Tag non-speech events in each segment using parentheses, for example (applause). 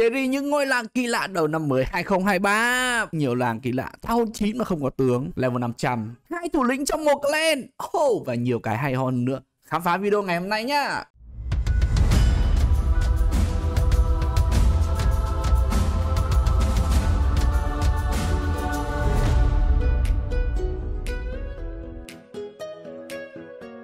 Terry những ngôi làng kỳ lạ đầu năm mới 2023 Nhiều làng kỳ lạ thao chín mà không có tướng Level 500 Hai thủ lĩnh trong một clan Oh và nhiều cái hay hơn nữa Khám phá video ngày hôm nay nhá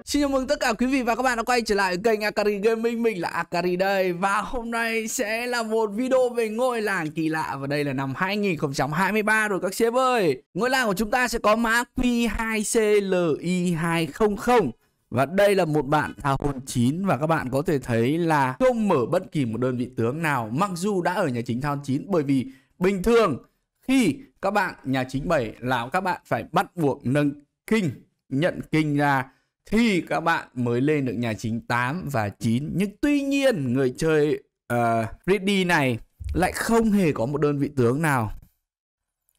Xin chào mừng tất cả quý vị và các bạn đã quay trở lại kênh Akari Gaming Mình là Akari đây Và hôm nay sẽ là một video về ngôi làng kỳ lạ Và đây là năm 2023 rồi các sếp ơi Ngôi làng của chúng ta sẽ có mã Q2CLI200 và đây là một bạn thao hồn 9 và các bạn có thể thấy là không mở bất kỳ một đơn vị tướng nào mặc dù đã ở nhà chính thao 9 bởi vì bình thường khi các bạn nhà chính 7 là các bạn phải bắt buộc nâng kinh nhận kinh ra thì các bạn mới lên được nhà chính 8 và 9. Nhưng tuy nhiên người chơi uh, ờ, Ready này lại không hề có một đơn vị tướng nào.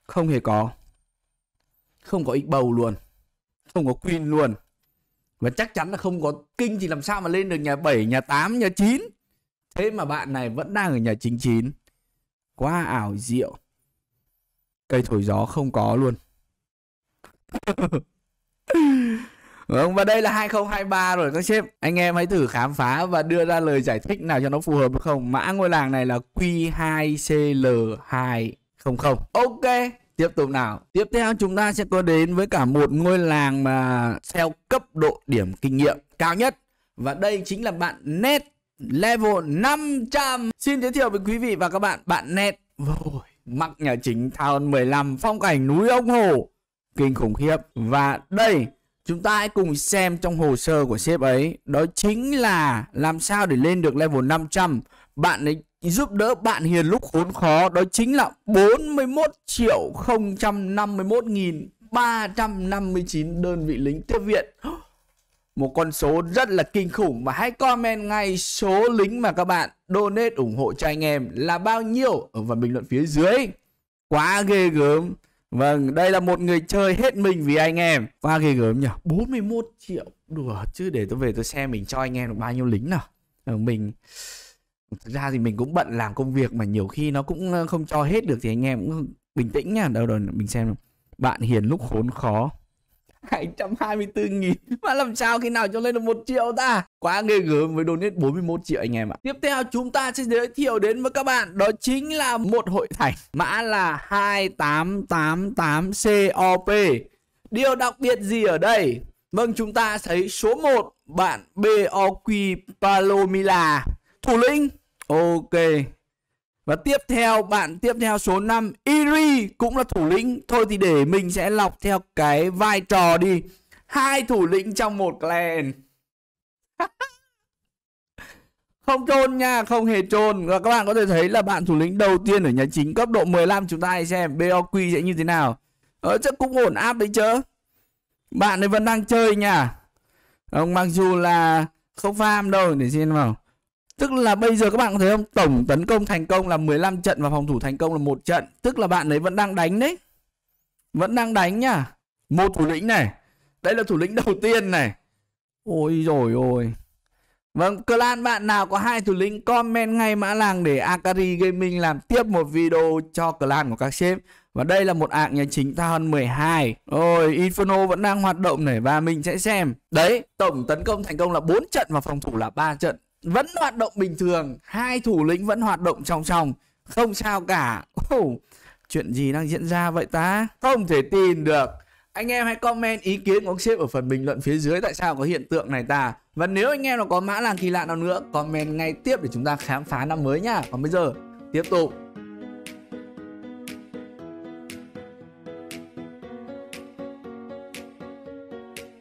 Không hề có. Không có ít bầu luôn. Không có queen luôn. Và chắc chắn là không có kinh thì làm sao mà lên được nhà 7, nhà 8, nhà 9. Thế mà bạn này vẫn đang ở nhà chính 9. Quá ảo diệu. Cây thổi gió không có luôn. (laughs) vâng Và đây là 2023 rồi các sếp. Anh em hãy thử khám phá và đưa ra lời giải thích nào cho nó phù hợp không? Mã ngôi làng này là Q2CL200. Ok, tiếp tục nào. Tiếp theo chúng ta sẽ có đến với cả một ngôi làng mà theo cấp độ điểm kinh nghiệm cao nhất. Và đây chính là bạn Net level 500. Xin giới thiệu với quý vị và các bạn bạn Net. Wow, mặc nhà chính Town 15 phong cảnh núi ông hồ kinh khủng khiếp và đây Chúng ta hãy cùng xem trong hồ sơ của sếp ấy Đó chính là làm sao để lên được level 500 Bạn ấy giúp đỡ bạn hiền lúc khốn khó Đó chính là 41 triệu 051 nghìn 359 đơn vị lính tiếp viện (gasps) Một con số rất là kinh khủng Và hãy comment ngay số lính mà các bạn donate ủng hộ cho anh em là bao nhiêu Ở phần bình luận phía dưới Quá ghê gớm Vâng, đây là một người chơi hết mình vì anh em. Quá ghê gớm nhỉ. 41 triệu. Đùa chứ để tôi về tôi xem mình cho anh em được bao nhiêu lính nào. Ờ, mình Thực ra thì mình cũng bận làm công việc mà nhiều khi nó cũng ờ, không cho hết được thì anh em cũng bình tĩnh nha. Đâu rồi mình xem. Bạn hiền lúc khốn khó. 224 nghìn (laughs) Mà làm sao khi nào cho lên được 1 triệu ta Quá ghê gớm với donate 41 triệu anh em ạ Tiếp theo chúng ta sẽ giới thiệu đến với các bạn Đó chính là một hội thành Mã là 2888COP Điều đặc biệt gì ở đây Vâng chúng ta thấy số 1 Bạn BOQ Palomila Thủ lĩnh Ok và tiếp theo bạn tiếp theo số 5 Iri cũng là thủ lĩnh Thôi thì để mình sẽ lọc theo cái vai trò đi hai thủ lĩnh trong một clan (laughs) Không trôn nha, không hề trôn Và các bạn có thể thấy là bạn thủ lĩnh đầu tiên ở nhà chính cấp độ 15 Chúng ta hãy xem BOQ sẽ như thế nào Ờ chắc cũng ổn áp đấy chứ Bạn ấy vẫn đang chơi nha Ông ờ, mặc dù là không farm đâu để xem vào Tức là bây giờ các bạn có thấy không? Tổng tấn công thành công là 15 trận và phòng thủ thành công là một trận. Tức là bạn ấy vẫn đang đánh đấy. Vẫn đang đánh nhá. Một thủ lĩnh này. Đây là thủ lĩnh đầu tiên này. Ôi rồi ôi. Vâng, clan bạn nào có hai thủ lĩnh comment ngay mã làng để Akari Gaming làm tiếp một video cho clan của các sếp. Và đây là một ạng nhà chính ta hơn 12. Ôi, Inferno vẫn đang hoạt động này và mình sẽ xem. Đấy, tổng tấn công thành công là 4 trận và phòng thủ là 3 trận vẫn hoạt động bình thường hai thủ lĩnh vẫn hoạt động trong trong không sao cả oh, chuyện gì đang diễn ra vậy ta không thể tin được anh em hãy comment ý kiến của ông sếp ở phần bình luận phía dưới tại sao có hiện tượng này ta và nếu anh em nào có mã làng kỳ lạ nào nữa comment ngay tiếp để chúng ta khám phá năm mới nha còn bây giờ tiếp tục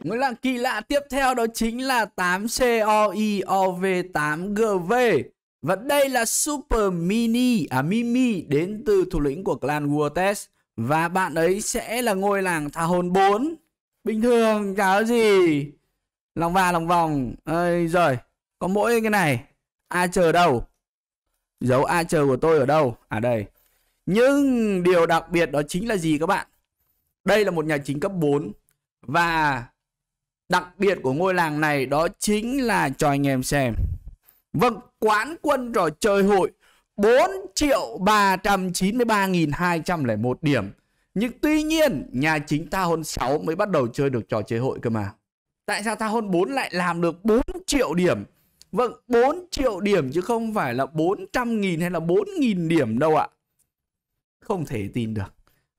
Ngôi làng kỳ lạ tiếp theo đó chính là 8COIOV8GV. Và đây là Super Mini, à Mimi đến từ thủ lĩnh của clan Guotes. Và bạn ấy sẽ là ngôi làng tha hồn 4. Bình thường chả gì. Lòng và lòng vòng. ơi rồi có mỗi cái này. Ai chờ đâu? Dấu ai chờ của tôi ở đâu? À đây. Nhưng điều đặc biệt đó chính là gì các bạn? Đây là một nhà chính cấp 4 và đặc biệt của ngôi làng này đó chính là cho anh em xem. Vâng, quán quân trò chơi hội 4 triệu 393.201 điểm. Nhưng tuy nhiên, nhà chính ta hôn 6 mới bắt đầu chơi được trò chơi hội cơ mà. Tại sao ta hôn 4 lại làm được 4 triệu điểm? Vâng, 4 triệu điểm chứ không phải là 400.000 hay là 4.000 điểm đâu ạ. Không thể tin được.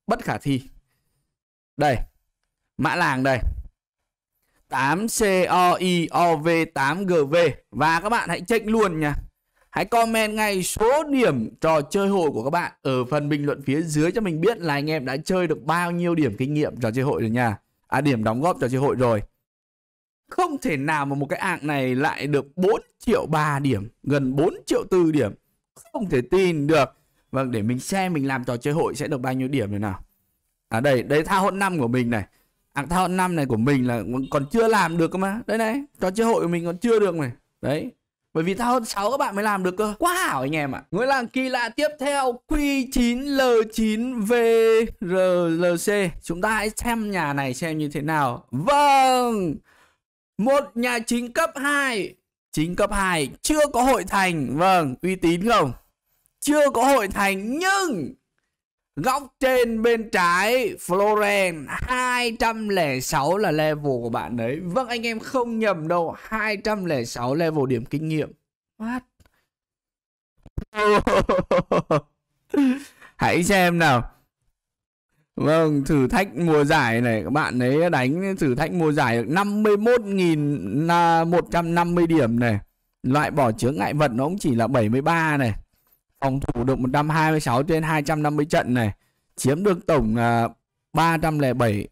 Bất khả thi. Đây, mã làng đây. 8COIOV8GV và các bạn hãy check luôn nha. Hãy comment ngay số điểm trò chơi hội của các bạn ở phần bình luận phía dưới cho mình biết là anh em đã chơi được bao nhiêu điểm kinh nghiệm trò chơi hội rồi nha. À điểm đóng góp trò chơi hội rồi. Không thể nào mà một cái hạng này lại được 4 triệu 3 điểm, gần 4 triệu 4 điểm. Không thể tin được. Vâng để mình xem mình làm trò chơi hội sẽ được bao nhiêu điểm rồi nào. À đây, đây thao hỗn năm của mình này. À, Act năm này của mình là còn chưa làm được cơ mà đây này Trò chơi hội của mình còn chưa được này Đấy bởi vì tao hơn 6 các bạn mới làm được cơ Quá hảo anh em ạ à. Ngôi làng kỳ lạ tiếp theo Q9L9VRLC Chúng ta hãy xem nhà này xem như thế nào Vâng Một nhà chính cấp 2 Chính cấp 2 Chưa có hội thành Vâng uy tín không Chưa có hội thành nhưng Góc trên bên trái Florence 206 là level của bạn đấy Vâng anh em không nhầm đâu 206 level điểm kinh nghiệm What? (laughs) Hãy xem nào Vâng, thử thách mùa giải này các bạn ấy đánh thử thách mùa giải được 51.150 à, điểm này. Loại bỏ chướng ngại vật nó cũng chỉ là 73 này phòng thủ được 126 trên 250 trận này chiếm được tổng uh, à, 307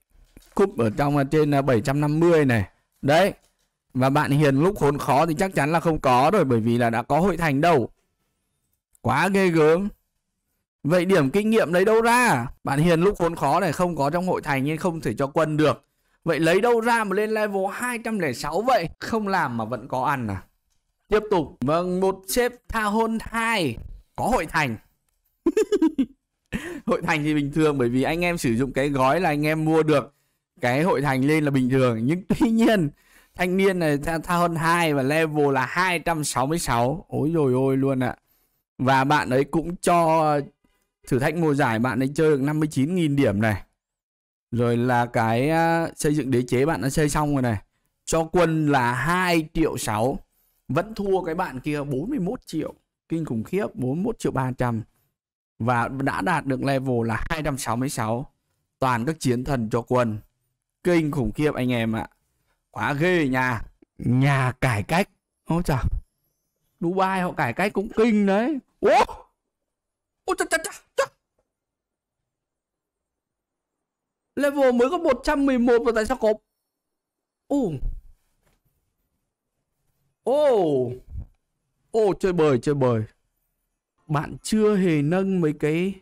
cúp ở trong uh, trên uh, à, 750 này đấy và bạn Hiền lúc khốn khó thì chắc chắn là không có rồi bởi vì là đã có hội thành đâu quá ghê gớm vậy điểm kinh nghiệm lấy đâu ra bạn Hiền lúc khốn khó này không có trong hội thành nên không thể cho quân được vậy lấy đâu ra mà lên level 206 vậy không làm mà vẫn có ăn à tiếp tục vâng một xếp tha hôn 2 có hội thành (laughs) hội thành thì bình thường bởi vì anh em sử dụng cái gói là anh em mua được cái hội thành lên là bình thường nhưng tuy nhiên thanh niên này tha hơn hai và level là 266 ôi rồi ôi luôn ạ à. và bạn ấy cũng cho thử thách mùa giải bạn ấy chơi được 59.000 điểm này rồi là cái à, xây dựng đế chế bạn đã xây xong rồi này cho quân là 2 triệu 6 vẫn thua cái bạn kia 41 triệu kinh khủng khiếp 41 triệu 300 và đã đạt được level là 266 toàn các chiến thần cho quân kinh khủng khiếp anh em ạ quá ghê nhà nhà cải cách ô trời Dubai họ cải cách cũng kinh đấy ô ô chà chà chà level mới có 111 và tại sao có ồ oh Ô chơi bời chơi bời. Bạn chưa hề nâng mấy cái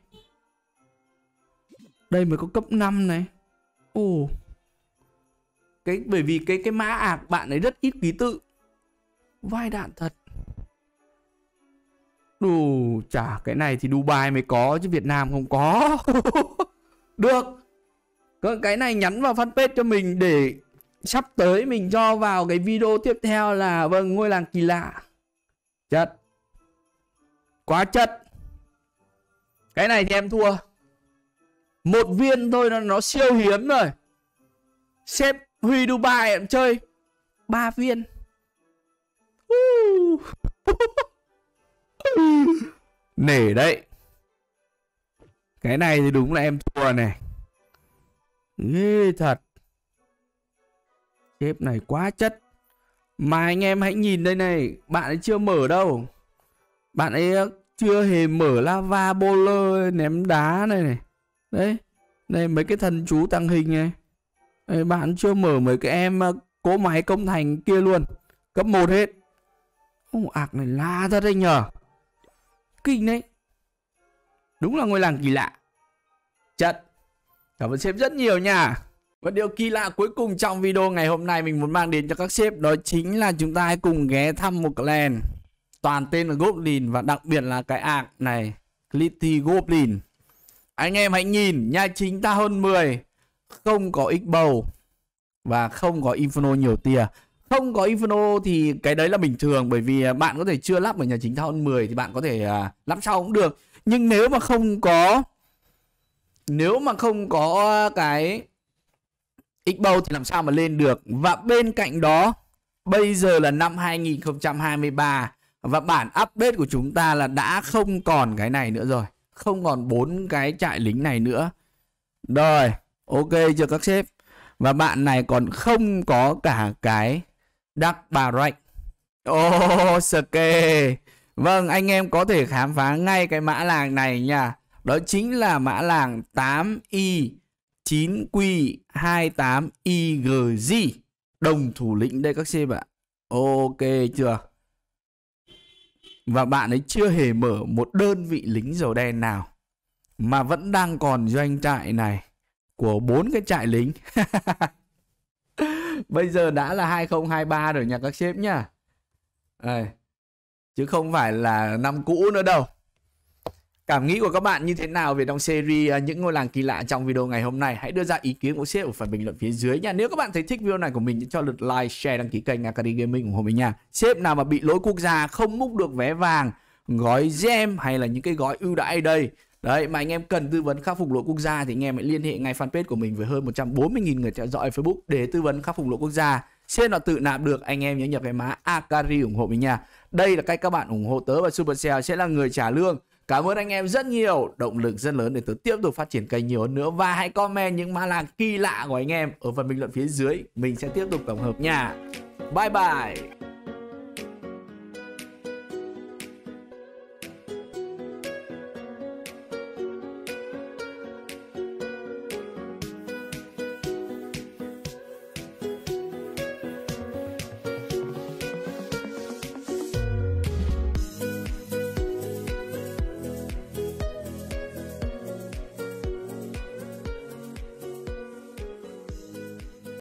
Đây mới có cấp 5 này. Ồ. Cái bởi vì cái cái mã ạc bạn ấy rất ít ký tự. Vai đạn thật. Đù chả cái này thì Dubai mới có chứ Việt Nam không có. (laughs) Được. Còn cái này nhắn vào fanpage cho mình để sắp tới mình cho vào cái video tiếp theo là vâng ngôi làng kỳ lạ Chất. Quá chất. Cái này thì em thua. Một viên thôi nó, nó siêu hiếm rồi. Xếp Huy Dubai em chơi. ba viên. (laughs) Nể đấy. Cái này thì đúng là em thua này. Ghê thật. Xếp này quá chất. Mà anh em hãy nhìn đây này, bạn ấy chưa mở đâu. Bạn ấy ờ, chưa hề mở lava bowler ném đá này này. Đấy, đây mấy cái thần chú tăng hình này. Đấy, bạn chưa mở mấy cái em ờ, cố máy công thành kia luôn. Cấp 1 hết. Ông ạc này la ra đây nhờ. Kinh đấy. Đúng là ngôi làng kỳ lạ. Trận. Cảm ơn xem rất nhiều nha. Và điều kỳ lạ cuối cùng trong video ngày hôm nay mình muốn mang đến cho các sếp đó chính là chúng ta hãy cùng ghé thăm một clan toàn tên là Goblin và đặc biệt là cái ạc này Glitty Goblin. Anh em hãy nhìn, nhà chính ta hơn 10, không có x bầu và không có Inferno nhiều tia. Không có Inferno thì cái đấy là bình thường bởi vì à, bạn có thể chưa lắp ở nhà chính ta hơn 10 thì bạn có thể à, lắp sau cũng được. Nhưng nếu mà không có nếu mà không có à, cái Xbow thì làm sao mà lên được. Và bên cạnh đó, bây giờ là năm 2023 và bản update của chúng ta là đã không còn cái này nữa rồi. Không còn bốn cái trại lính này nữa. Rồi, ok chưa các sếp? Và bạn này còn không có cả cái Dark Barrack. Ô, oh, Ske. Vâng, anh em có thể khám phá ngay cái mã làng này nha. Đó chính là mã làng 8i 9Q28YG đồng thủ lĩnh đây các sếp ạ. Ok chưa? Và bạn ấy chưa hề mở một đơn vị lính dầu đen nào mà vẫn đang còn doanh trại này của bốn cái trại lính. (laughs) Bây giờ đã là 2023 rồi nha các sếp nhá. chứ không phải là năm cũ nữa đâu. Cảm nghĩ của các bạn như thế nào về trong series à, những ngôi làng kỳ lạ trong video ngày hôm nay? Hãy đưa ra ý kiến của sếp ở phần bình luận phía dưới nha. Nếu các bạn thấy thích video này của mình thì cho lượt like, share, đăng ký kênh Akari Gaming ủng hộ mình nha. Sếp nào mà bị lỗi quốc gia không múc được vé vàng, gói gem hay là những cái gói ưu đãi đây Đấy, mà anh em cần tư vấn khắc phục lỗi quốc gia thì anh em hãy liên hệ ngay fanpage của mình với hơn 140.000 người theo dõi Facebook để tư vấn khắc phục lỗi quốc gia. Xem nào tự nạp được anh em nhớ nhập cái mã Akari ủng hộ mình nha. Đây là cách các bạn ủng hộ tớ và Supercell sẽ là người trả lương Cảm ơn anh em rất nhiều, động lực rất lớn để tôi tiếp tục phát triển kênh nhiều hơn nữa và hãy comment những mã làng kỳ lạ của anh em ở phần bình luận phía dưới, mình sẽ tiếp tục tổng hợp nha. Bye bye.